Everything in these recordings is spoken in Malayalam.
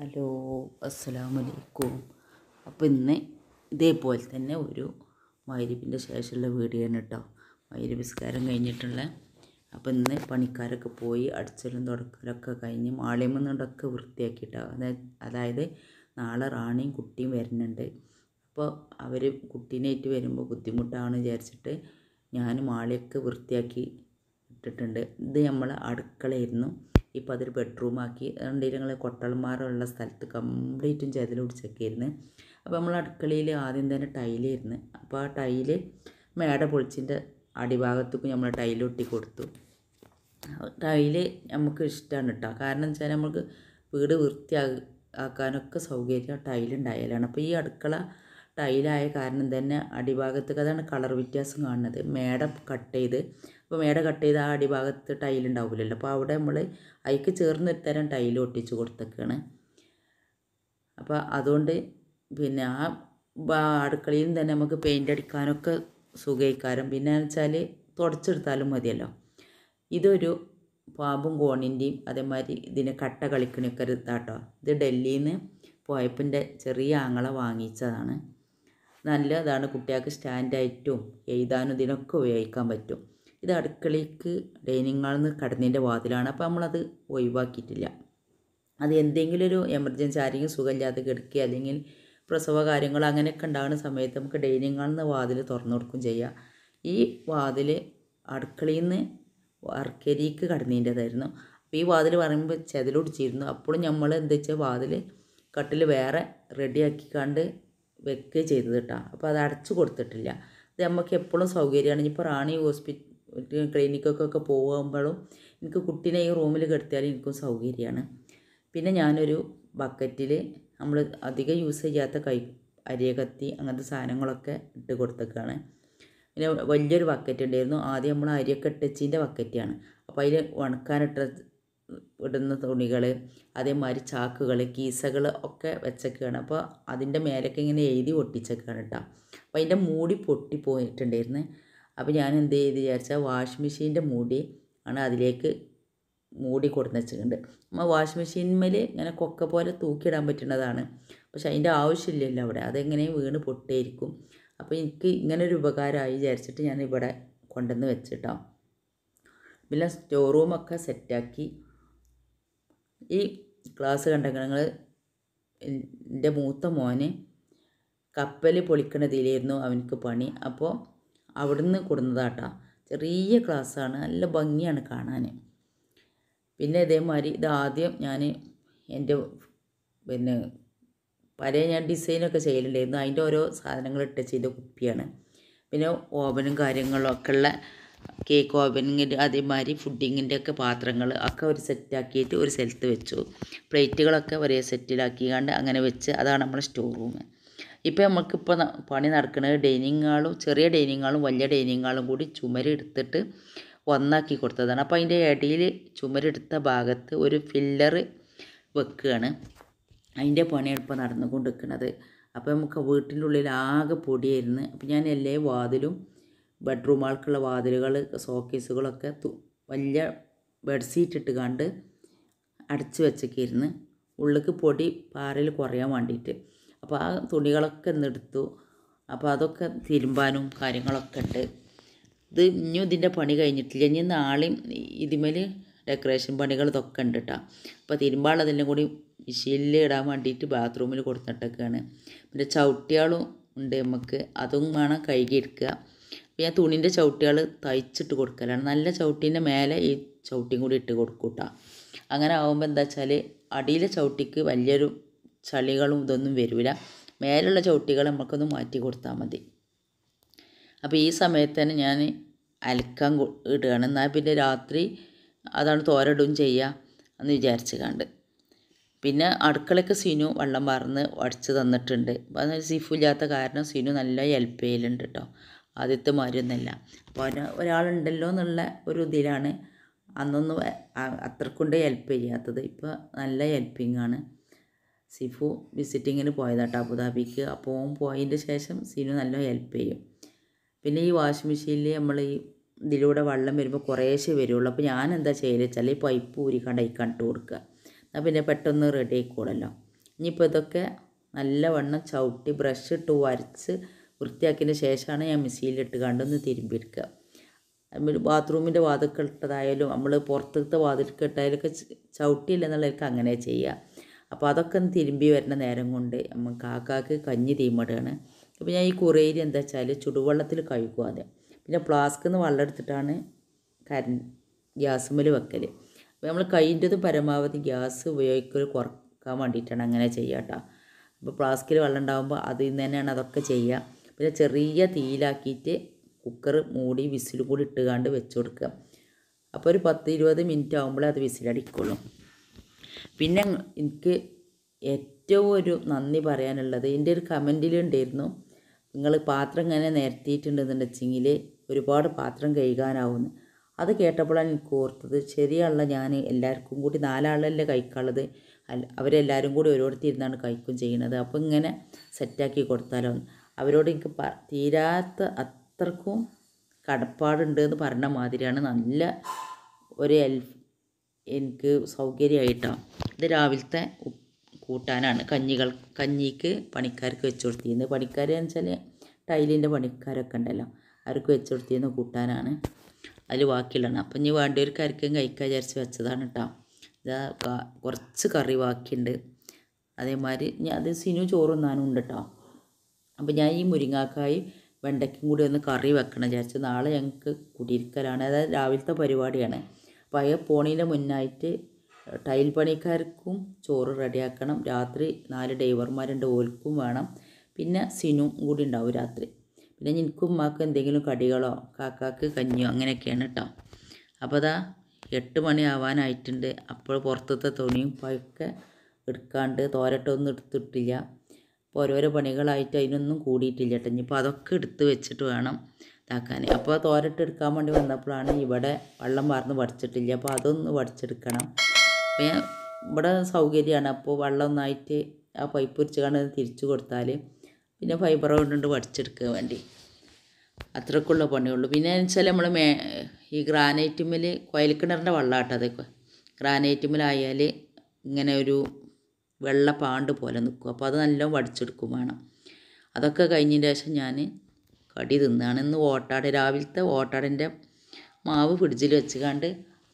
ഹലോ അസ്സലാമു അലൈക്കും അപ്പോൾ ഇന്ന് ഇതേപോലെ തന്നെ ഒരു മൈരിപ്പിൻ്റെ ശേഷമുള്ള വീഡിയോ ആണ് കേട്ടോ മൈരിപിസ്കാരം കഴിഞ്ഞിട്ടുള്ള അപ്പോൾ ഇന്ന് പണിക്കാരൊക്കെ പോയി അടിച്ചലും തുടക്കലൊക്കെ കഴിഞ്ഞ് മാളിയമ്മന്നുണ്ടൊക്കെ വൃത്തിയാക്കിയിട്ടോ അതായത് അതായത് നാളെ റാണിയും കുട്ടിയും വരുന്നുണ്ട് അപ്പോൾ അവർ കുട്ടീനായിട്ട് വരുമ്പോൾ ബുദ്ധിമുട്ടാണെന്ന് വിചാരിച്ചിട്ട് ഞാൻ മാളിയൊക്കെ വൃത്തിയാക്കി ഇട്ടിട്ടുണ്ട് ഇത് നമ്മൾ അടുക്കളയിരുന്നു ഇപ്പോൾ അതൊരു ബെഡ്റൂമാക്കി ഉണ്ടെങ്കിൽ ഞങ്ങൾ കൊട്ടളന്മാരുള്ള സ്ഥലത്ത് കംപ്ലീറ്റും ചെതൽ പിടിച്ചൊക്കെയായിരുന്നു അപ്പോൾ നമ്മൾ അടുക്കളയിൽ ആദ്യം തന്നെ ടൈലായിരുന്നു അപ്പോൾ ആ ടൈല് മേട പൊളിച്ചിൻ്റെ അടിഭാഗത്തേക്ക് നമ്മൾ ടൈൽ ഒട്ടി കൊടുത്തു ടൈല് നമുക്ക് ഇഷ്ടമാണ് കേട്ടോ കാരണം വെച്ചാൽ നമുക്ക് വീട് വൃത്തിയാകും ആക്കാനൊക്കെ സൗകര്യം ടൈലുണ്ടായാലാണ് അപ്പോൾ ഈ അടുക്കള ടൈലായ കാരണം തന്നെ അടിഭാഗത്തേക്ക് അതാണ് കളർ വ്യത്യാസം കാണുന്നത് മേട കട്ട് ചെയ്ത് ഇപ്പോൾ മേട കട്ട് ചെയ്ത ആ അടിഭാഗത്ത് ടൈലുണ്ടാവില്ലല്ലോ അപ്പോൾ അവിടെ നമ്മൾ അതിക്ക് ചേർന്നൊരു തരം ടൈൽ ഒട്ടിച്ച് കൊടുത്തേക്കാണ് അപ്പോൾ അതുകൊണ്ട് പിന്നെ ആ അടുക്കളയിൽ തന്നെ നമുക്ക് പെയിൻ്റ് അടിക്കാനൊക്കെ സുഖയിക്കാരം പിന്നെ വെച്ചാൽ തുടച്ചെടുത്താലും മതിയല്ലോ ഇതൊരു പാമ്പും കോണിൻ്റെയും അതേമാതിരി ഇതിന് കട്ട കളിക്കണൊക്കെ ഒരു ഇതാട്ടോ ഇത് ഡൽഹിയിൽ നിന്ന് പോയപ്പിൻ്റെ ചെറിയ ആങ്ങള വാങ്ങിച്ചതാണ് നല്ല ഇതാണ് കുട്ടികൾക്ക് സ്റ്റാൻഡായിട്ടും എഴുതാനും ഇതിനൊക്കെ ഉപയോഗിക്കാൻ പറ്റും ഇത് അടുക്കളയ്ക്ക് ഡൈനിങ് ഹാളിൽ നിന്ന് കടന്നതിൻ്റെ വാതിലാണ് അപ്പോൾ നമ്മളത് ഒഴിവാക്കിയിട്ടില്ല അത് എന്തെങ്കിലും ഒരു എമർജൻസി ആരെങ്കിലും സുഖമില്ലാതെ കിടക്കുക അല്ലെങ്കിൽ പ്രസവ കാര്യങ്ങൾ അങ്ങനെയൊക്കെ ഉണ്ടാകുന്ന സമയത്ത് നമുക്ക് ഡൈനിങ് ഹാളിൽ നിന്ന് വാതിൽ തുറന്നു കൊടുക്കും ചെയ്യാം ഈ വാതിൽ അടുക്കളയിൽ നിന്ന് വർക്കരിക്ക് കടന്നതിൻ്റെതായിരുന്നു അപ്പോൾ ഈ വാതിൽ പറയുമ്പോൾ ചെതലൊടിച്ചിരുന്നു അപ്പോഴും നമ്മൾ എന്താ വെച്ചാൽ വാതിൽ കട്ടിൽ വേറെ റെഡിയാക്കിക്കാണ്ട് വെക്കുകയും ചെയ്തത് കേട്ടോ അപ്പോൾ അത് അടച്ചു കൊടുത്തിട്ടില്ല ഇത് നമുക്ക് എപ്പോഴും സൗകര്യമാണ് ഇനിയിപ്പോൾ റാണി ഹോസ്പിറ്റൽ ഒരു ക്ലിനിക്കൊക്കെ പോകുമ്പോഴും എനിക്ക് കുട്ടീനെ ഈ റൂമിൽ കിടത്തിയാൽ എനിക്കും സൗകര്യമാണ് പിന്നെ ഞാനൊരു ബക്കറ്റിൽ നമ്മൾ അധികം യൂസ് ചെയ്യാത്ത കൈ അരിയ കത്തി അങ്ങനത്തെ സാധനങ്ങളൊക്കെ ഇട്ട് കൊടുത്തേക്കാണ് പിന്നെ വലിയൊരു ബക്കറ്റ് ഉണ്ടായിരുന്നു ആദ്യം നമ്മൾ അരിയൊക്കെ ഇട്ടച്ചിൻ്റെ ബക്കറ്റാണ് അപ്പോൾ അതിൽ ഉണക്കാനിട്ട ഇടുന്ന തുണികൾ അതേമാതിരി ചാക്കുകൾ കീസകൾ ഒക്കെ വെച്ചൊക്കെയാണ് അപ്പോൾ അതിൻ്റെ മേലൊക്കെ ഇങ്ങനെ എഴുതി ഒട്ടിച്ചൊക്കെയാണ് കേട്ടോ അപ്പോൾ അതിൻ്റെ മൂടി പൊട്ടി പോയിട്ടുണ്ടായിരുന്നു അപ്പോൾ ഞാൻ എന്ത് ചെയ്ത് വിചാരിച്ചാൽ വാഷിംഗ് മെഷീൻ്റെ മൂടി ആണ് അതിലേക്ക് മൂടി കൊടുന്ന് വെച്ചിട്ടുണ്ട് നമ്മൾ വാഷിംഗ് മെഷീൻമേൽ ഇങ്ങനെ കൊക്ക പോലെ തൂക്കിയിടാൻ പറ്റുന്നതാണ് പക്ഷെ അതിൻ്റെ ആവശ്യമില്ലല്ലോ അവിടെ അതെങ്ങനെയും വീണ് പൊട്ടിയിരിക്കും അപ്പോൾ എനിക്ക് ഇങ്ങനെ ഒരു ഉപകാരമായി വിചാരിച്ചിട്ട് ഞാൻ ഇവിടെ കൊണ്ടുവന്ന് വെച്ചിട്ടാണ് പിന്നെ സ്റ്റോർ റൂമൊക്കെ സെറ്റാക്കി ഈ ക്ലാസ് കണ്ടങ്ങൾ എൻ്റെ മൂത്ത മോന് കപ്പൽ പൊളിക്കണതിലായിരുന്നു അവനക്ക് പണി അപ്പോൾ അവിടുന്ന് കൊടുന്നതാട്ടാ ചെറിയ ക്ലാസ്സാണ് നല്ല ഭംഗിയാണ് കാണാൻ പിന്നെ ഇതേമാതിരി ഇതാദ്യം ഞാൻ എൻ്റെ പിന്നെ പല ഞാൻ ഡിസൈനൊക്കെ ചെയ്യലുണ്ടായിരുന്നു അതിൻ്റെ ഓരോ സാധനങ്ങൾ ചെയ്ത കുപ്പിയാണ് പിന്നെ ഓവനും കാര്യങ്ങളും ഒക്കെ ഉള്ള കേക്ക് ഓവനിങ്ങിൻ്റെ അതേമാതിരി ഫുഡിങ്ങിൻ്റെ ഒക്കെ പാത്രങ്ങൾ ഒക്കെ ഒരു സെറ്റാക്കിയിട്ട് ഒരു സ്ഥലത്ത് വെച്ചു പ്ലേറ്റുകളൊക്കെ ഒരേ കണ്ട് അങ്ങനെ വെച്ച് അതാണ് നമ്മുടെ സ്റ്റോർ റൂം ഇപ്പോൾ നമുക്കിപ്പോൾ പണി നടക്കുന്നത് ഡൈനിങ് ഹാളും ചെറിയ ഡൈനിങ് ഹാളും വലിയ ഡൈനിങ് ഹാളും കൂടി ചുമരെടുത്തിട്ട് ഒന്നാക്കി കൊടുത്തതാണ് അപ്പോൾ അതിൻ്റെ ഇടയിൽ ചുമരെടുത്ത ഭാഗത്ത് ഒരു ഫില്ലർ വെക്കുകയാണ് അതിൻ്റെ പണിയാണ് ഇപ്പോൾ നടന്നുകൊണ്ട് നിൽക്കുന്നത് അപ്പോൾ നമുക്ക് വീട്ടിൻ്റെ ഉള്ളിൽ ആകെ പൊടിയായിരുന്നു അപ്പോൾ ഞാൻ എല്ലാ വാതിലും ആൾക്കുള്ള വാതിലുകൾ സോക്കേസുകളൊക്കെ വലിയ ബെഡ്ഷീറ്റ് ഇട്ട് കണ്ട് അടച്ചു വെച്ചൊക്കെ ഇരുന്ന് ഉള്ളിക്ക് പൊടി പാറയിൽ കുറയാൻ വേണ്ടിയിട്ട് അപ്പോൾ ആ തുണികളൊക്കെ ഇന്നെടുത്തു അപ്പോൾ അതൊക്കെ തിരുമ്പാനും കാര്യങ്ങളൊക്കെ ഉണ്ട് ഇത് ഇനിയും ഇതിൻ്റെ പണി കഴിഞ്ഞിട്ടില്ല ഇനി നാളെയും ഇതിമേൽ ഡെക്കറേഷൻ പണികൾ ഇതൊക്കെ ഉണ്ട് കേട്ടോ അപ്പോൾ തിരുമ്പാളതെല്ലാം കൂടി മിഷീനിൽ ഇടാൻ വേണ്ടിയിട്ട് ബാത്റൂമിൽ കൊടുത്തിട്ടൊക്കെയാണ് പിന്നെ ചവിട്ടിയാളും ഉണ്ട് നമുക്ക് അതും വേണം കഴുകിയെടുക്കുക അപ്പോൾ ഞാൻ തുണീൻ്റെ ചവിട്ടികൾ തയ്ച്ചിട്ട് കൊടുക്കലാണ് നല്ല ചവിട്ടീൻ്റെ മേലെ ഈ ചവിട്ടിയും കൂടി ഇട്ട് കൊടുക്കൂട്ടാ അങ്ങനെ ആകുമ്പോൾ എന്താ വെച്ചാൽ അടിയിലെ ചവിട്ടിക്ക് വലിയൊരു ചളികളും ഇതൊന്നും വരില്ല മേലുള്ള ചവിട്ടികൾ നമുക്കൊന്ന് മാറ്റി കൊടുത്താൽ മതി അപ്പോൾ ഈ സമയത്ത് തന്നെ ഞാൻ അലക്കാൻ ഇടുകയാണ് എന്നാൽ പിന്നെ രാത്രി അതാണ് തോരടും ചെയ്യുക എന്ന് വിചാരിച്ച് കണ്ട് പിന്നെ അടുക്കളയ്ക്ക് സിനു വെള്ളം പറന്ന് അടിച്ച് തന്നിട്ടുണ്ട് അത് സിഫില്ലാത്ത കാരണം സിനു നല്ല ഹെൽപ്പ് ചെയ്യലുണ്ട് കേട്ടോ ആദ്യത്തെ മരുന്നല്ല അപ്പോൾ അതിന് ഒരാളുണ്ടല്ലോ എന്നുള്ള ഒരു ഇതിലാണ് അന്നൊന്നും അത്രക്കൊണ്ട് ഹെൽപ്പ് ചെയ്യാത്തത് ഇപ്പോൾ നല്ല ഹെൽപ്പിംഗ് ആണ് സിഫു വിസിറ്റിങ്ങിന് പോയതാട്ടോ അബുദാബിക്ക് അപ്പോൾ പോയതിൻ്റെ ശേഷം സിനു നല്ല ഹെൽപ്പ് ചെയ്യും പിന്നെ ഈ വാഷിംഗ് മെഷീനിൽ നമ്മൾ ഈ ഇതിലൂടെ വെള്ളം വരുമ്പോൾ കുറേശ്ശെ വരുള്ളൂ അപ്പോൾ ഞാൻ എന്താ ചെയ്യല് വെച്ചാൽ ഈ പൈപ്പ് ഊരിക്കാണ്ട് ഇട്ട് കൊടുക്കുക എന്നാൽ പിന്നെ പെട്ടെന്ന് റെഡി ആയിക്കോളല്ലോ ഇനിയിപ്പോൾ ഇതൊക്കെ നല്ലവണ്ണം ചവിട്ടി ബ്രഷ് ഇട്ട് വരച്ച് വൃത്തിയാക്കിയതിന് ശേഷമാണ് ഞാൻ മിഷീനിലിട്ട് കണ്ടൊന്ന് തിരുമ്പിയെടുക്കുക ബാത്റൂമിൻ്റെ വാതിൽക്കിട്ടതായാലും നമ്മൾ പുറത്തത്തെ വാതിൽക്കിട്ടായാലൊക്കെ ചവിട്ടിയില്ല എന്നുള്ളവർക്ക് അങ്ങനെ ചെയ്യുക അപ്പോൾ അതൊക്കെ ഒന്ന് തിരുമ്പി വരേണ്ട നേരം കൊണ്ട് നമ്മൾ കാക്കാക്ക് കഞ്ഞി തീമടുകയാണ് അപ്പോൾ ഞാൻ ഈ കുറേരി എന്താ വെച്ചാൽ ചുടുവെള്ളത്തിൽ കഴുകും ആദ്യം പിന്നെ ഫ്ലാസ്കിൽ നിന്ന് വെള്ളം എടുത്തിട്ടാണ് കരൻ ഗ്യാസുമ്മൽ വെക്കൽ അപ്പോൾ നമ്മൾ കൈൻ്റെത് പരമാവധി ഗ്യാസ് ഉപയോഗിക്കൽ കുറക്കാൻ വേണ്ടിയിട്ടാണ് അങ്ങനെ ചെയ്യുക കേട്ടോ അപ്പോൾ ഫ്ലാസ്കിൽ വെള്ളം ഉണ്ടാകുമ്പോൾ അതിൽ നിന്ന് തന്നെയാണ് അതൊക്കെ ചെയ്യുക പിന്നെ ചെറിയ തീയിലാക്കിയിട്ട് കുക്കർ മൂടി വിസിൽ കൂടി ഇട്ടുകാണ്ട് വെച്ചു കൊടുക്കുക അപ്പോൾ ഒരു പത്ത് ഇരുപത് മിനിറ്റ് ആകുമ്പോഴേ അത് വിസിലടിക്കുള്ളൂ പിന്നെ എനിക്ക് ഏറ്റവും ഒരു നന്ദി പറയാനുള്ളത് എൻ്റെ ഒരു കമൻറ്റിലുണ്ടായിരുന്നു നിങ്ങൾ പാത്രം ഇങ്ങനെ നിരത്തിയിട്ടുണ്ടെന്ന് വെച്ചെങ്കിൽ ഒരുപാട് പാത്രം കഴുകാനാവുമെന്ന് അത് കേട്ടപ്പോഴാണ് എനിക്ക് ഓർത്തത് ശരിയാണല്ലോ ഞാൻ എല്ലാവർക്കും കൂടി നാലാളല്ലേ കഴിക്കാനുള്ളത് അവരെല്ലാവരും കൂടി ഓരോരുത്തർ ഇരുന്നാണ് കഴിക്കും ചെയ്യുന്നത് അപ്പോൾ ഇങ്ങനെ സെറ്റാക്കി കൊടുത്താലോ അവരോട് എനിക്ക് പ തീരാത്ത അത്രക്കും കടപ്പാടുണ്ട് എന്ന് പറഞ്ഞ മാതിരിയാണ് നല്ല ഒരു ഹെൽപ്പ് എനിക്ക് സൗകര്യമായിട്ടാണ് ഇത് രാവിലത്തെ കൂട്ടാനാണ് കഞ്ഞികൾ കഞ്ഞിക്ക് പണിക്കാർക്ക് വെച്ച് കൊടുത്തിരുന്നത് പണിക്കാർ എന്ന് വെച്ചാൽ ടൈലിൻ്റെ പണിക്കാരൊക്കെ ഉണ്ടല്ലോ അവർക്ക് വെച്ച് കൊടുത്തിരുന്ന കൂട്ടാനാണ് അതിൽ ബാക്കിയുള്ളതാണ് അപ്പം ഇനി വേണ്ടവർക്ക് ആർക്കും കഴിക്കാൻ വിചാരിച്ച് വെച്ചതാണ് കേട്ടോ ഇതാ കുറച്ച് കറി ബാക്കിയുണ്ട് അതേമാതിരി ഞാൻ അത് സിനു നാനും ഉണ്ട് കേട്ടോ അപ്പം ഞാൻ ഈ മുരിങ്ങാക്കായി വെണ്ടയ്ക്കും കൂടി ഒന്ന് കറി വെക്കണം വിചാരിച്ചു നാളെ ഞങ്ങൾക്ക് കുടിയിരിക്കലാണ് അതായത് രാവിലത്തെ പരിപാടിയാണ് പഴയ പോണീൻ്റെ മുന്നായിട്ട് ടൈൽ പണിക്കാർക്കും ചോറ് റെഡിയാക്കണം രാത്രി നാല് ഡൈവർമാരുണ്ട് ഓൽക്കും വേണം പിന്നെ സിനും കൂടി ഉണ്ടാവും രാത്രി പിന്നെ നിനക്കും ഉമ്മാക്ക് എന്തെങ്കിലും കടികളോ കാക്കാക്ക് കഞ്ഞിയോ അങ്ങനെയൊക്കെയാണ് കേട്ടോ അപ്പോൾ അതാ എട്ട് മണി ആവാനായിട്ടുണ്ട് അപ്പോൾ പുറത്തത്തെ തുണിയും പഴക്കെ എടുക്കാണ്ട് തോരട്ടൊന്നും എടുത്തിട്ടില്ല അപ്പോൾ ഓരോരോ പണികളായിട്ട് അതിനൊന്നും കൂടിയിട്ടില്ല കേട്ടോ ഇനിയിപ്പോൾ അതൊക്കെ എടുത്ത് വെച്ചിട്ട് വേണം ഇതാക്കാൻ അപ്പോൾ തോരട്ടെടുക്കാൻ വേണ്ടി വന്നപ്പോഴാണ് ഇവിടെ വെള്ളം വാർന്ന് വടിച്ചിട്ടില്ല അപ്പോൾ അതൊന്ന് വടിച്ചെടുക്കണം അപ്പോൾ ഞാൻ ഇവിടെ സൗകര്യമാണ് അപ്പോൾ വെള്ളം ഒന്നായിട്ട് ആ പൈപ്പ് ഉരിച്ചുകൊണ്ട് തിരിച്ചു കൊടുത്താൽ പിന്നെ ഫൈബർ കൊണ്ടുകൊണ്ട് വടിച്ചെടുക്കാൻ വേണ്ടി അത്രക്കുള്ള പണിയുള്ളൂ പിന്നെ വെച്ചാൽ നമ്മൾ മേ ഈ ഗ്രാനൈറ്റുമ്മൽ കുഴൽക്കിണറിൻ്റെ വെള്ളമാട്ടോ ഗ്രാനൈറ്റ് ഗ്രാനൈറ്റുമ്മലായാൽ ഇങ്ങനെ ഒരു വെള്ള പാണ്ട് പോലെ നിൽക്കും അപ്പോൾ അത് നല്ലോണം വടിച്ചെടുക്കും വേണം അതൊക്കെ കഴിഞ്ഞതിന് ശേഷം ഞാൻ കടി തിന്നാണ് ഇന്ന് ഓട്ടാട് രാവിലത്തെ ഓട്ടാടിൻ്റെ മാവ് ഫ്രിഡ്ജിൽ വെച്ച് കണ്ട്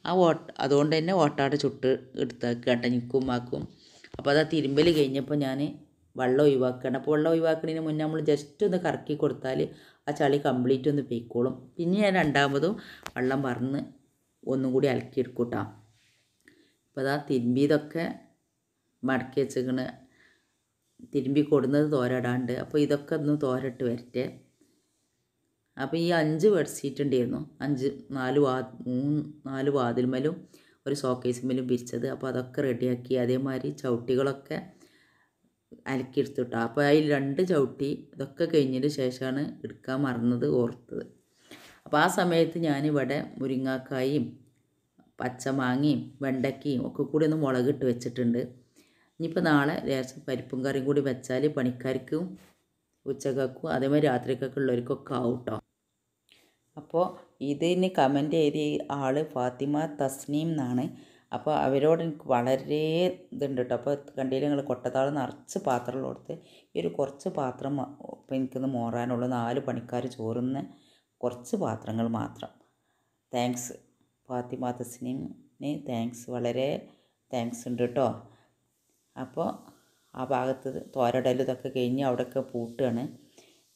ആ ഓട്ട അതുകൊണ്ട് തന്നെ ഓട്ടാട് ചുട്ട് കേട്ടോ നിൽക്കും ആക്കും അപ്പോൾ അത് ആ തിരുമ്പൽ കഴിഞ്ഞപ്പോൾ ഞാൻ വെള്ളം ഒഴിവാക്കണം അപ്പോൾ വെള്ളം ഒഴിവാക്കുന്നതിന് മുന്നേ നമ്മൾ ജസ്റ്റ് ഒന്ന് കറക്കി കൊടുത്താൽ ആ ചളി കംപ്ലീറ്റ് ഒന്ന് പെയ്ക്കോളും പിന്നെ ഞാൻ രണ്ടാമതും വെള്ളം പറന്ന് ഒന്നും കൂടി അലക്കിയെടുക്കൂട്ടാം അപ്പോൾ അതാ തിരുമ്പിയതൊക്കെ മടക്കി വെച്ചേക്കണ് തിരുമ്പി കൊടുന്നത് തോരടാണ്ട് അപ്പോൾ ഇതൊക്കെ ഒന്ന് തോരട്ട് വരട്ടെ അപ്പോൾ ഈ അഞ്ച് ഷീറ്റ് ഉണ്ടായിരുന്നു അഞ്ച് നാല് വാ മൂന്ന് നാല് വാതിൽമേലും ഒരു സോക്കേസിമലും വിരിച്ചത് അപ്പോൾ അതൊക്കെ റെഡിയാക്കി അതേമാതിരി ചവിട്ടികളൊക്കെ അലക്കിയെടുത്തിട്ടോ അപ്പോൾ അതിൽ രണ്ട് ചവിട്ടി ഇതൊക്കെ കഴിഞ്ഞതിന് ശേഷമാണ് എടുക്കാൻ മറന്നത് ഓർത്തത് അപ്പോൾ ആ സമയത്ത് ഞാനിവിടെ മുരിങ്ങാക്കായും പച്ചമാങ്ങയും വെണ്ടയ്ക്കയും ഒക്കെ കൂടി ഒന്ന് മുളകിട്ട് വെച്ചിട്ടുണ്ട് ഇനിയിപ്പോൾ നാളെ ലേശം പരിപ്പും കറിയും കൂടി വെച്ചാൽ പണിക്കാർക്കും ഉച്ചക്കും അതേമാതിരി രാത്രിക്കൊക്കെ ഉള്ളവർക്കൊക്കെ ആവും കേട്ടോ അപ്പോൾ ഇതിന് കമൻ്റ് എഴുതിയ ആൾ ഫാത്തിമ തസ്നീം എന്നാണ് അപ്പോൾ അവരോട് എനിക്ക് വളരെ ഇതുണ്ട് കേട്ടോ അപ്പോൾ കണ്ടില്ല നിങ്ങൾ കൊട്ടത്താളം നിറച്ച് പാത്രം കൊടുത്ത് ഈ ഒരു കുറച്ച് പാത്രം ഇപ്പം എനിക്കിന്ന് മോറാനുള്ളൂ നാല് പണിക്കാർ ചോറുന്ന കുറച്ച് പാത്രങ്ങൾ മാത്രം താങ്ക്സ് ഫാത്തിമ തസ്നീമിന് താങ്ക്സ് വളരെ താങ്ക്സ് ഉണ്ട് കേട്ടോ അപ്പോൾ ആ ഭാഗത്ത് തോരടലിതൊക്കെ ഇതൊക്കെ കഴിഞ്ഞ് അവിടെയൊക്കെ പൂട്ടുകയാണ്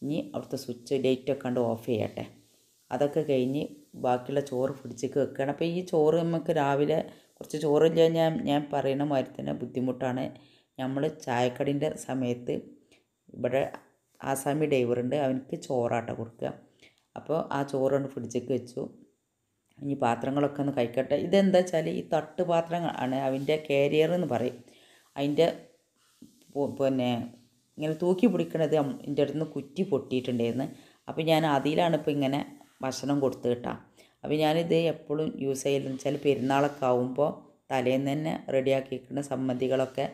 ഇനി അവിടുത്തെ സ്വിച്ച് ഡേറ്റൊക്കെ കണ്ട് ഓഫ് ചെയ്യട്ടെ അതൊക്കെ കഴിഞ്ഞ് ബാക്കിയുള്ള ചോറ് പിടിച്ചേക്ക് വെക്കുകയാണ് അപ്പോൾ ഈ ചോറ് നമുക്ക് രാവിലെ കുറച്ച് ചോറില്ല ഞാൻ ഞാൻ പറയുന്ന മാതിരി തന്നെ ബുദ്ധിമുട്ടാണ് നമ്മൾ ചായക്കടിൻ്റെ സമയത്ത് ഇവിടെ ആസാമി ഡൈവറുണ്ട് അവനക്ക് ചോറാട്ട കൊടുക്കുക അപ്പോൾ ആ ചോറുകൊണ്ട് ഫ്രിഡ്ജിലേക്ക് വെച്ചു ഇനി പാത്രങ്ങളൊക്കെ ഒന്ന് കഴിക്കട്ടെ ഇതെന്താ വെച്ചാൽ ഈ തട്ട് പാത്രങ്ങൾ ആണ് അതിൻ്റെ കാരിയർ എന്ന് പറയും അതിൻ്റെ പിന്നെ ഇങ്ങനെ തൂക്കി പിടിക്കണത് എൻ്റെ അടുത്ത് നിന്ന് കുറ്റി പൊട്ടിയിട്ടുണ്ടായിരുന്നു അപ്പോൾ ഞാൻ അതിലാണ് ഇപ്പോൾ ഇങ്ങനെ ഭക്ഷണം കൊടുത്ത് കിട്ടാം അപ്പോൾ ഞാനിത് എപ്പോഴും യൂസ് ചെയ്യലെന്ന് വെച്ചാൽ പെരുന്നാളൊക്കെ ആവുമ്പോൾ തലേന്ന് തന്നെ റെഡിയാക്കി വെക്കുന്ന സമ്മതികളൊക്കെ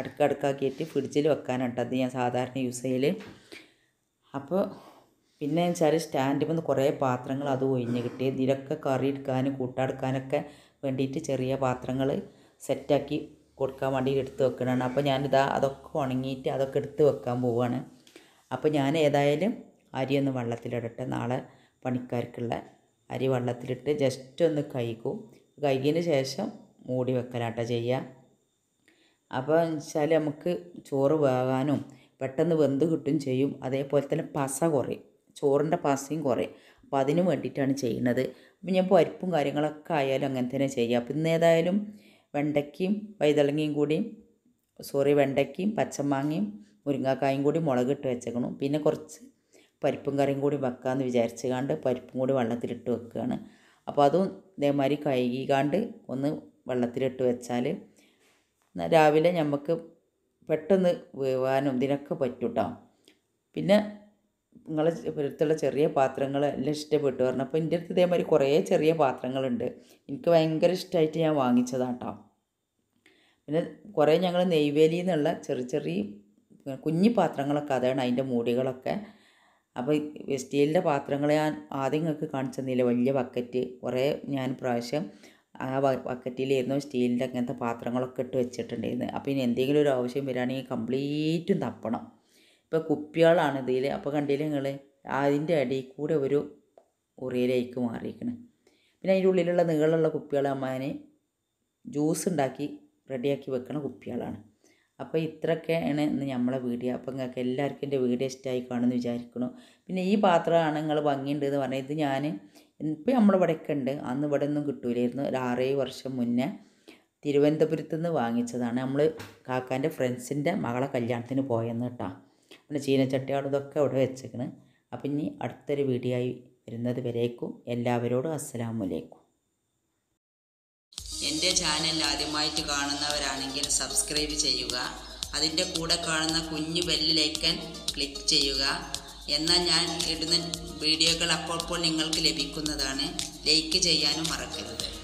അടുക്കടുക്കാക്കിയിട്ട് ഫ്രിഡ്ജിൽ വെക്കാനാണ് അത് ഞാൻ സാധാരണ യൂസ് ചെയ്യൽ അപ്പോൾ പിന്നെ വെച്ചാൽ സ്റ്റാൻഡിൽ വന്ന് കുറേ പാത്രങ്ങൾ അത് ഒഴിഞ്ഞ് കിട്ടി ഇതിലൊക്കെ കറി എടുക്കാനും കൂട്ടാടുക്കാനൊക്കെ വേണ്ടിയിട്ട് ചെറിയ പാത്രങ്ങൾ സെറ്റാക്കി കൊടുക്കാൻ വേണ്ടി എടുത്ത് വെക്കണതാണ് അപ്പോൾ ഞാനിതാ അതൊക്കെ ഉണങ്ങിയിട്ട് അതൊക്കെ എടുത്ത് വെക്കാൻ പോവുകയാണ് അപ്പോൾ ഞാൻ ഏതായാലും അരിയൊന്ന് വെള്ളത്തിലിടട്ടെ നാളെ പണിക്കാർക്കുള്ള അരി വെള്ളത്തിലിട്ട് ജസ്റ്റ് ഒന്ന് കഴിക്കും കഴുകിയതിന് ശേഷം മൂടി വെക്കലാട്ടോ ചെയ്യുക അപ്പോൾ വെച്ചാൽ നമുക്ക് ചോറ് വേകാനും പെട്ടെന്ന് വെന്ത് കിട്ടും ചെയ്യും അതേപോലെ തന്നെ പസ കുറയും ചോറിൻ്റെ പസയും കുറയും അപ്പോൾ അതിന് വേണ്ടിയിട്ടാണ് ചെയ്യുന്നത് അപ്പം ഞാൻ അരിപ്പും കാര്യങ്ങളൊക്കെ ആയാലും അങ്ങനെ തന്നെ ചെയ്യുക അപ്പം ഇന്ന് ഏതായാലും വെണ്ടയ്ക്കയും വൈതളങ്ങയും കൂടി സോറി വെണ്ടയ്ക്കയും പച്ചമാങ്ങയും മുരിങ്ങാക്കായും കൂടി മുളകിട്ട് വെച്ചേക്കണം പിന്നെ കുറച്ച് പരിപ്പും കറിയും കൂടി വെക്കാമെന്ന് വിചാരിച്ച് കണ്ട് പരിപ്പും കൂടി വെള്ളത്തിലിട്ട് വെക്കുകയാണ് അപ്പോൾ അതും ഇതേമാതിരി കഴുകിക്കാണ്ട് ഒന്ന് വെള്ളത്തിലിട്ട് വെച്ചാൽ രാവിലെ നമുക്ക് പെട്ടെന്ന് വേവാനും ഇതിനൊക്കെ പറ്റും കേട്ടോ പിന്നെ നിങ്ങളെ പുരത്തുള്ള ചെറിയ പാത്രങ്ങൾ എല്ലാം ഇഷ്ടപ്പെട്ടു പറഞ്ഞു അപ്പോൾ എൻ്റെ അടുത്ത് ഇതേമാതിരി കുറേ ചെറിയ പാത്രങ്ങളുണ്ട് എനിക്ക് ഭയങ്കര ഇഷ്ടമായിട്ട് ഞാൻ വാങ്ങിച്ചതാണ് കേട്ടോ പിന്നെ കുറേ ഞങ്ങൾ നെയ്വേലിയിൽ നിന്നുള്ള ചെറിയ ചെറിയ കുഞ്ഞു പാത്രങ്ങളൊക്കെ അതാണ് അതിൻ്റെ മൂടികളൊക്കെ അപ്പോൾ സ്റ്റീലിൻ്റെ പാത്രങ്ങൾ ഞാൻ ആദ്യം നിങ്ങൾക്ക് കാണിച്ചു തന്നില്ല വലിയ ബക്കറ്റ് കുറേ ഞാൻ പ്രാവശ്യം ആ ബക്കറ്റിലായിരുന്നു സ്റ്റീലിൻ്റെ അങ്ങനത്തെ പാത്രങ്ങളൊക്കെ ഇട്ട് വെച്ചിട്ടുണ്ടായിരുന്നു അപ്പോൾ ഇനി എന്തെങ്കിലും ഒരു ആവശ്യം വരികയാണെങ്കിൽ കംപ്ലീറ്റും തപ്പണം ഇപ്പോൾ കുപ്പികളാണ് ഇതിൽ അപ്പോൾ കണ്ടില്ലേ നിങ്ങൾ അതിൻ്റെ അടിയിൽ കൂടെ ഒരു ഉറിയിലേക്ക് മാറിയിരിക്കണം പിന്നെ അതിൻ്റെ ഉള്ളിലുള്ള നീളമുള്ള കുപ്പികൾ അമ്മാനെ ജ്യൂസ് ഉണ്ടാക്കി റെഡിയാക്കി വെക്കണ കുപ്പികളാണ് അപ്പോൾ ഇത്രയൊക്കെയാണ് ഇന്ന് നമ്മളെ വീഡിയോ അപ്പോൾ നിങ്ങൾക്ക് എല്ലാവർക്കും എൻ്റെ വീഡിയോ ഇഷ്ടമായി കാണുമെന്ന് വിചാരിക്കുന്നു പിന്നെ ഈ പാത്രമാണ് നിങ്ങൾ ഭംഗിയുണ്ട് എന്ന് പറഞ്ഞാൽ ഇത് ഞാൻ ഇപ്പോൾ നമ്മളിവിടെയൊക്കെ ഉണ്ട് അന്ന് ഇവിടെ ഒന്നും കിട്ടൂലായിരുന്നു ഒരു ആറേഴ് വർഷം മുന്നേ തിരുവനന്തപുരത്ത് നിന്ന് വാങ്ങിച്ചതാണ് നമ്മൾ കാക്കാൻ്റെ ഫ്രണ്ട്സിൻ്റെ മകളെ കല്യാണത്തിന് പോയെന്ന് കേട്ടോ പിന്നെ ചീനച്ചട്ടികളും ഇതൊക്കെ അവിടെ വെച്ചേക്കണ് അപ്പം ഇനി അടുത്തൊരു വീഡിയോ ആയി വരുന്നത് വരേക്കും എല്ലാവരോടും അസ്സലാമലൈക്കും എൻ്റെ ചാനൽ ആദ്യമായിട്ട് കാണുന്നവരാണെങ്കിൽ സബ്സ്ക്രൈബ് ചെയ്യുക അതിൻ്റെ കൂടെ കാണുന്ന കുഞ്ഞു ബെല്ലിലേക്കൻ ക്ലിക്ക് ചെയ്യുക എന്നാൽ ഞാൻ ഇടുന്ന വീഡിയോകൾ അപ്പോൾ നിങ്ങൾക്ക് ലഭിക്കുന്നതാണ് ലൈക്ക് ചെയ്യാനും മറക്കരുത്